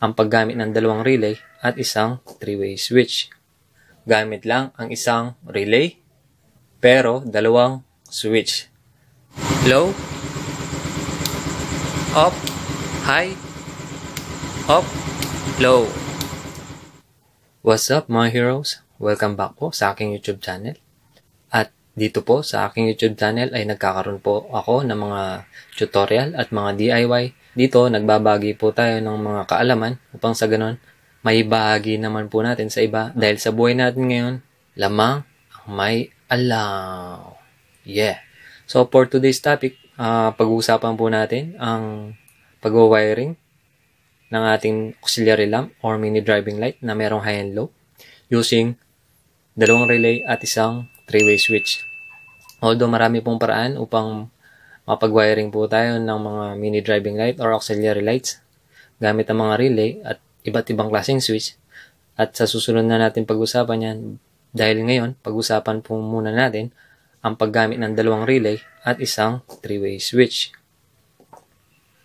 ang paggamit ng dalawang relay at isang three-way switch. Gamit lang ang isang relay pero dalawang switch. Low, up, high, up, low. What's up mga heroes? Welcome back po sa aking YouTube channel. Dito po sa aking YouTube channel ay nagkakaroon po ako ng mga tutorial at mga DIY. Dito nagbabagi po tayo ng mga kaalaman upang sa ganon may bahagi naman po natin sa iba dahil sa buhay natin ngayon, lamang ang may alaw. Yeah. So for today's topic, uh, pag-uusapan po natin ang pag-wiring ng ating auxiliary lamp or mini driving light na merong high and low using dalawang relay at isang three-way switch. Although marami pong paraan upang mapag-wiring po tayo ng mga mini driving light or auxiliary lights gamit ang mga relay at iba't ibang klaseng switch at sa susunod na natin pag-usapan yan dahil ngayon pag-usapan po muna natin ang paggamit ng dalawang relay at isang three-way switch.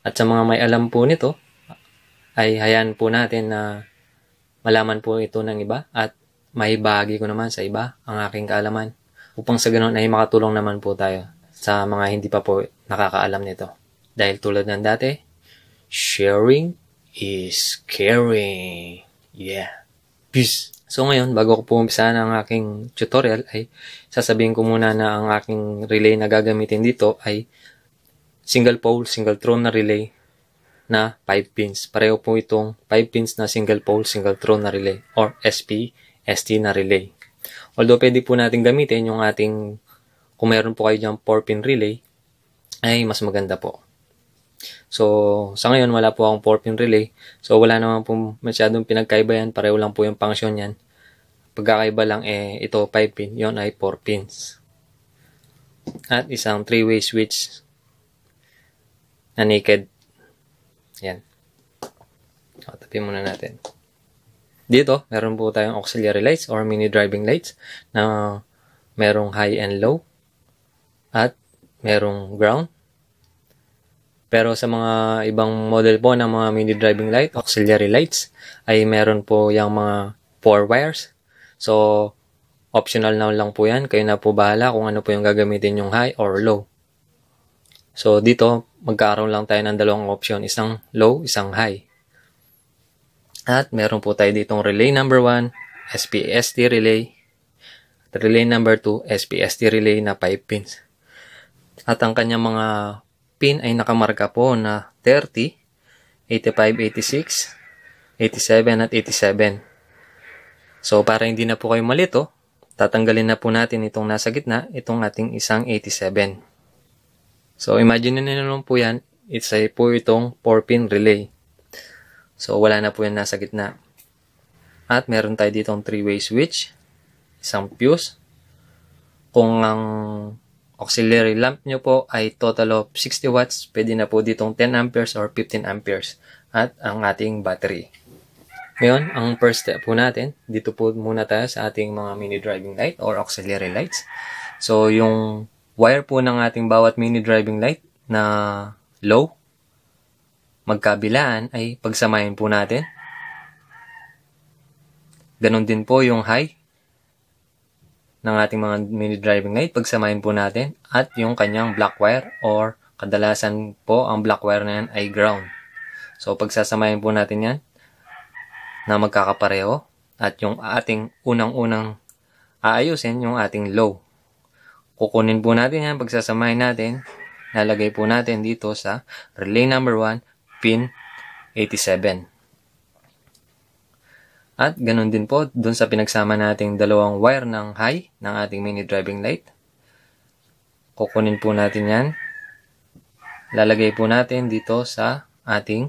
At sa mga may alam po nito ay hayaan po natin na malaman po ito ng iba at may maibagi ko naman sa iba ang aking kaalaman upang sa ganoon ay makatulong naman po tayo sa mga hindi pa po nakakaalam nito. Dahil tulad ng dati, sharing is caring. Yeah. Peace. So ngayon, bago ko po umpisahan ang aking tutorial, ay sasabihin ko muna na ang aking relay na gagamitin dito ay single pole, single throw na relay na 5 pins. Pareho po itong 5 pins na single pole, single throw na relay or SP ST na relay. Although pwede po nating gamitin yung ating, kung meron po kayo diyan 4-pin relay, ay mas maganda po. So, sa ngayon wala po akong 4-pin relay. So, wala naman po masyadong pinagkaiba yan. Pareho lang po yung function yan. Pagkakaiba lang, eh, ito 5-pin. yon ay 4 pins. At isang 3-way switch na naked. Yan. O, tapin muna natin. Dito, meron po tayong auxiliary lights or mini driving lights na merong high and low at merong ground. Pero sa mga ibang model po ng mga mini driving light, auxiliary lights, ay meron po yung mga 4 wires. So, optional na lang po yan. Kayo na po bahala kung ano po yung gagamitin yung high or low. So, dito, magkaroon lang tayo ng dalawang option, isang low, isang high. At meron po tayo ditong relay number 1, SPST relay. At relay number 2, SPST relay na 5 pins. At ang kanyang mga pin ay nakamarka po na 30, 85, 86, 87 at 87. So para hindi na po kayo malito, tatanggalin na po natin itong nasa gitna, itong ating isang 87. So imagine na naman po yan, it's a po itong 4-pin relay. So, wala na po yan nasa gitna. At meron tayo dito ang three-way switch, isang fuse. Kung ang auxiliary lamp nyo po ay total of 60 watts, pwede na po ditong 10 amperes or 15 amperes. At ang ating battery. Ngayon, ang first step po natin, dito po muna tayo sa ating mga mini driving light or auxiliary lights. So, yung wire po ng ating bawat mini driving light na low magkabilaan ay pagsamahin po natin. Ganon din po yung high ng ating mga mini driving light, pagsamahin po natin at yung kanyang black wire or kadalasan po ang black wire na yan ay ground. So pagsasamahin po natin yan na magkakapareho at yung ating unang-unang aayusin yung ating low. Kukunin po natin yan, pagsasamahin natin, lalagay po natin dito sa relay number 1 pin 87. At ganun din po dun sa pinagsama nating dalawang wire ng high ng ating mini driving light. Kukunin po natin yan. Lalagay po natin dito sa ating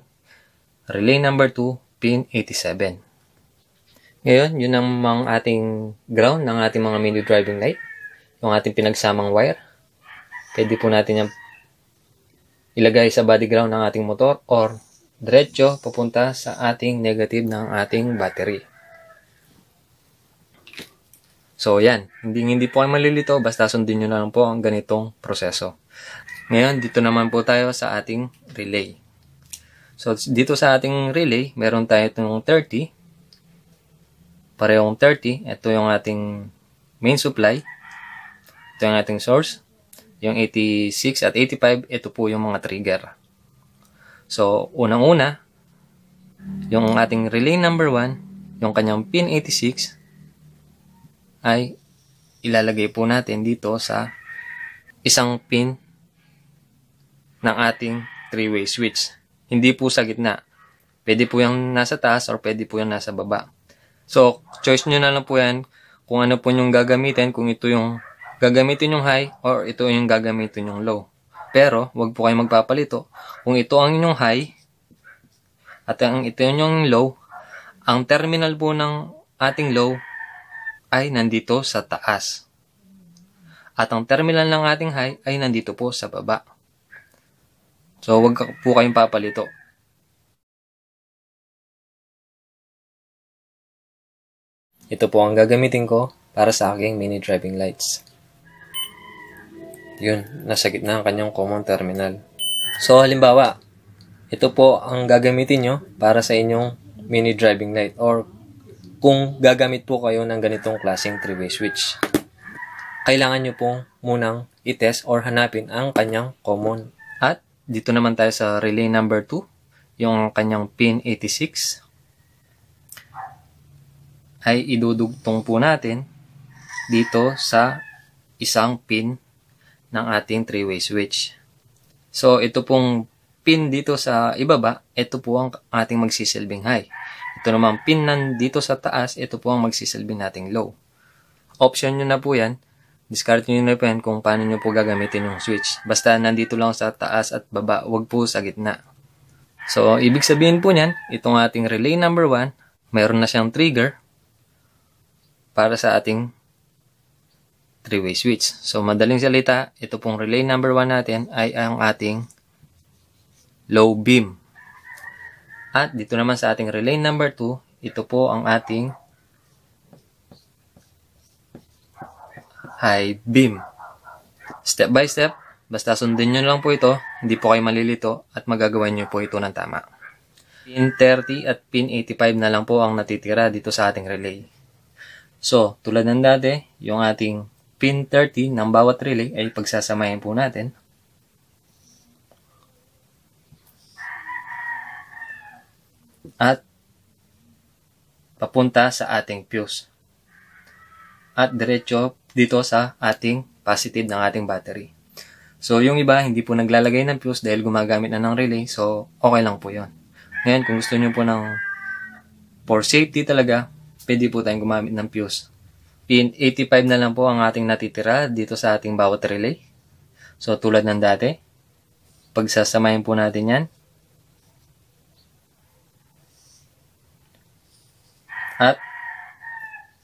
relay number 2 pin 87. Ngayon, yun ang mga ating ground ng ating mga mini driving light. Yung ating pinagsamang wire. Pwede po natin yung ilagay sa body ground ng ating motor or diretso papunta sa ating negative ng ating battery. So, yan. Hindi, hindi po kayo malilito. Basta sundin nyo na lang po ang ganitong proseso. Ngayon, dito naman po tayo sa ating relay. So, dito sa ating relay, meron tayo itong 30. Parehong 30. Ito yung ating main supply. Ito yung ating source. Yung 86 at 85, ito po yung mga trigger. So, unang-una, yung ating relay number 1, yung kanyang pin 86, ay ilalagay po natin dito sa isang pin ng ating three-way switch. Hindi po sa gitna. Pwede po yung nasa taas or pwede po yung nasa baba. So, choice nyo na lang po yan kung ano po yung gagamitin, kung ito yung Gagamitin yung high or ito yung gagamitin yung low. Pero, wag po kayong magpapalito. Kung ito ang inyong high at ang ito yung low, ang terminal po ng ating low ay nandito sa taas. At ang terminal ng ating high ay nandito po sa baba. So, wag po kayong papalito. Ito po ang gagamitin ko para sa aking mini driving lights. Yun, nasa gitna ang kanyang common terminal. So, halimbawa, ito po ang gagamitin nyo para sa inyong mini driving light or kung gagamit po kayo ng ganitong klaseng three-way switch. Kailangan nyo pong munang i-test or hanapin ang kanyang common. At dito naman tayo sa relay number 2, yung kanyang pin 86 ay idudugtong po natin dito sa isang pin ng ating three-way switch. So, ito pong pin dito sa ibaba, ito po ang ating magsisilbing high. Ito naman pin nandito sa taas, ito po ang magsisilbing nating low. Option nyo na po yan. Discard nyo na po yan kung paano nyo po gagamitin yung switch. Basta nandito lang sa taas at baba, wag po sa gitna. So, ibig sabihin po niyan, itong ating relay number 1, mayroon na siyang trigger para sa ating three-way switch. So, madaling salita, ito pong relay number 1 natin ay ang ating low beam. At dito naman sa ating relay number 2, ito po ang ating high beam. Step by step, basta sundin nyo lang po ito, hindi po kayo malilito at magagawa nyo po ito ng tama. Pin 30 at pin 85 na lang po ang natitira dito sa ating relay. So, tulad ng dati, yung ating pin 30 ng bawat relay ay pagsasamahin po natin. At papunta sa ating fuse. At diretso dito sa ating positive ng ating battery. So, yung iba, hindi po naglalagay ng fuse dahil gumagamit na ng relay. So, okay lang po yon. Ngayon, kung gusto nyo po ng for safety talaga, pwede po tayong gumamit ng fuse pin 85 na lang po ang ating natitira dito sa ating bawat relay. So tulad ng dati, pagsasamahin po natin yan. At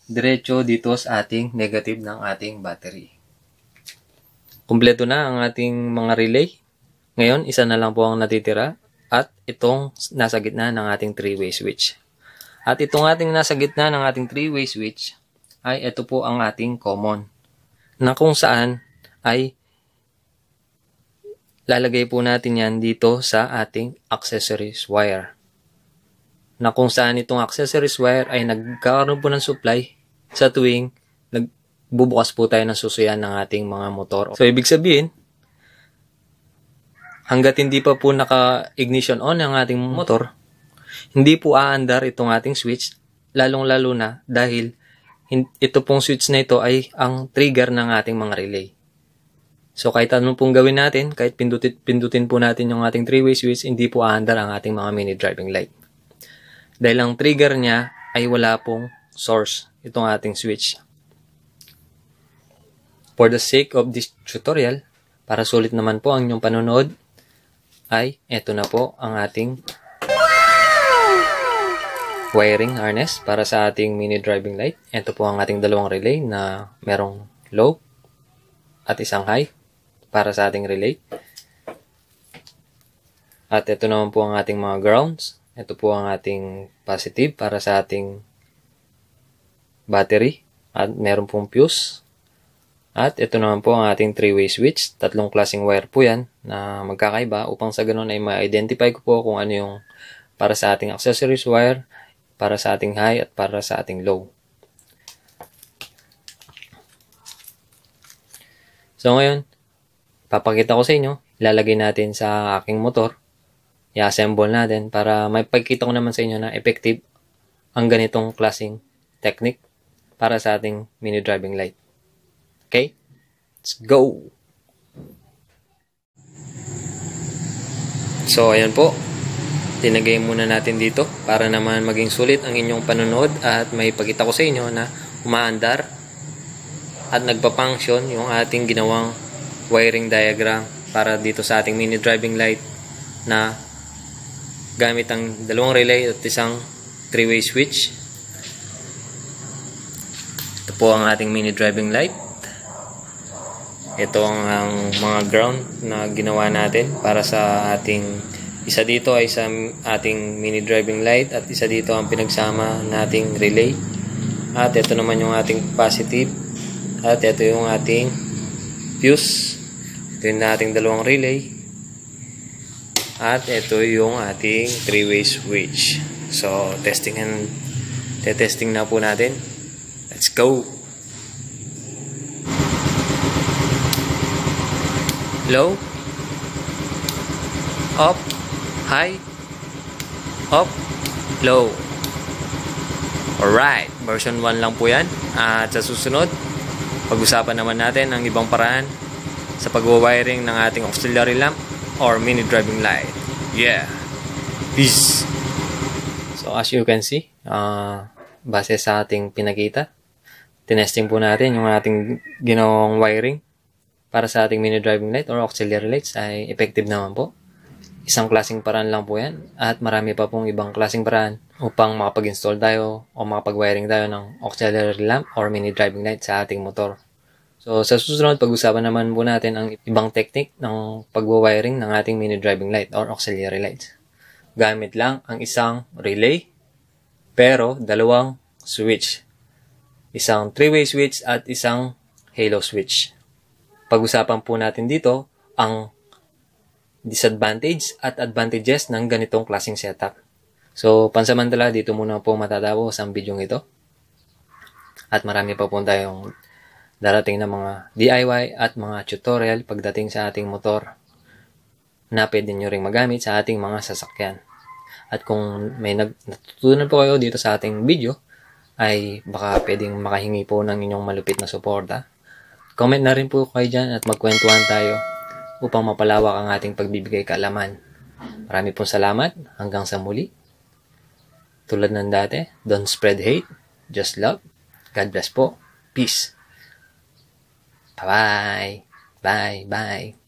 diretso dito sa ating negative ng ating battery. Kumpleto na ang ating mga relay. Ngayon, isa na lang po ang natitira at itong nasa gitna ng ating three way switch. At itong ating nasa gitna ng ating three way switch ay ito po ang ating common na kung saan ay lalagay po natin yan dito sa ating accessories wire na kung saan itong accessories wire ay nagkakaroon po ng supply sa tuwing nagbubukas po tayo ng susuyan ng ating mga motor. So, ibig sabihin, hanggat hindi pa po naka-ignition on ang ating motor, hindi po aandar itong ating switch, lalong-lalo na dahil ito pong switch na ito ay ang trigger ng ating mga relay. So kahit ano pong gawin natin, kahit pindutin, pindutin po natin yung ating 3-way switch, hindi po aandar ang ating mga mini driving light. Dahil ang trigger niya ay wala pong source itong ating switch. For the sake of this tutorial, para sulit naman po ang inyong panonood, ay eto na po ang ating wiring harness para sa ating mini driving light. Ito po ang ating dalawang relay na merong low at isang high para sa ating relay. At ito naman po ang ating mga grounds. Ito po ang ating positive para sa ating battery. At meron pong fuse. At ito naman po ang ating three-way switch. Tatlong klaseng wire po yan na magkakaiba upang sa ganun ay ma-identify ko po kung ano yung para sa ating accessories wire para sa ating high at para sa ating low. So ngayon, papakita ko sa inyo, ilalagay natin sa aking motor, i-assemble natin para may pagkita ko naman sa inyo na effective ang ganitong klasing technique para sa ating mini driving light. Okay? Let's go! So, ayan po linagay muna natin dito para naman maging sulit ang inyong panonood at may pagkita ko sa inyo na umaandar at nagpa-function yung ating ginawang wiring diagram para dito sa ating mini driving light na gamit ang dalawang relay at isang three-way switch. Ito po ang ating mini driving light. Ito ang, ang mga ground na ginawa natin para sa ating isa dito ay sa ating mini driving light at isa dito ang pinagsama nating relay. At ito naman yung ating positive at ito yung ating fuse. Ito yung ating dalawang relay. At ito yung ating three-way switch. So, testing and te testing na po natin. Let's go! Hello? Up high, up, low. Alright, version 1 lang po yan. At sa susunod, pag-usapan naman natin ang ibang paraan sa pag-wiring ng ating auxiliary lamp or mini driving light. Yeah! Peace! So as you can see, uh, base sa ating pinakita, tinesting po natin yung ating ginawang wiring para sa ating mini driving light or auxiliary lights ay effective naman po. Isang klasing paraan lang po yan at marami pa pong ibang klasing paraan upang makapag-install tayo o makapag-wiring tayo ng auxiliary lamp or mini driving light sa ating motor. So sa susunod, pag-usapan naman po natin ang ibang technique ng pag-wiring ng ating mini driving light or auxiliary light. Gamit lang ang isang relay pero dalawang switch. Isang three-way switch at isang halo switch. Pag-usapan po natin dito ang disadvantage at advantages ng ganitong klaseng setup. So, pansamantala, dito muna po matatapos ang video ito. At marami pa po tayong darating na mga DIY at mga tutorial pagdating sa ating motor na pwede nyo ring magamit sa ating mga sasakyan. At kung may natutunan po kayo dito sa ating video, ay baka pwedeng makahingi po ng inyong malupit na suporta. Comment na rin po kayo dyan at magkwentuhan tayo upang mapalawak ang ating pagbibigay kaalaman. Marami pong salamat. Hanggang sa muli. Tulad ng dati, don't spread hate, just love. God bless po. Peace. Bye-bye. Bye-bye.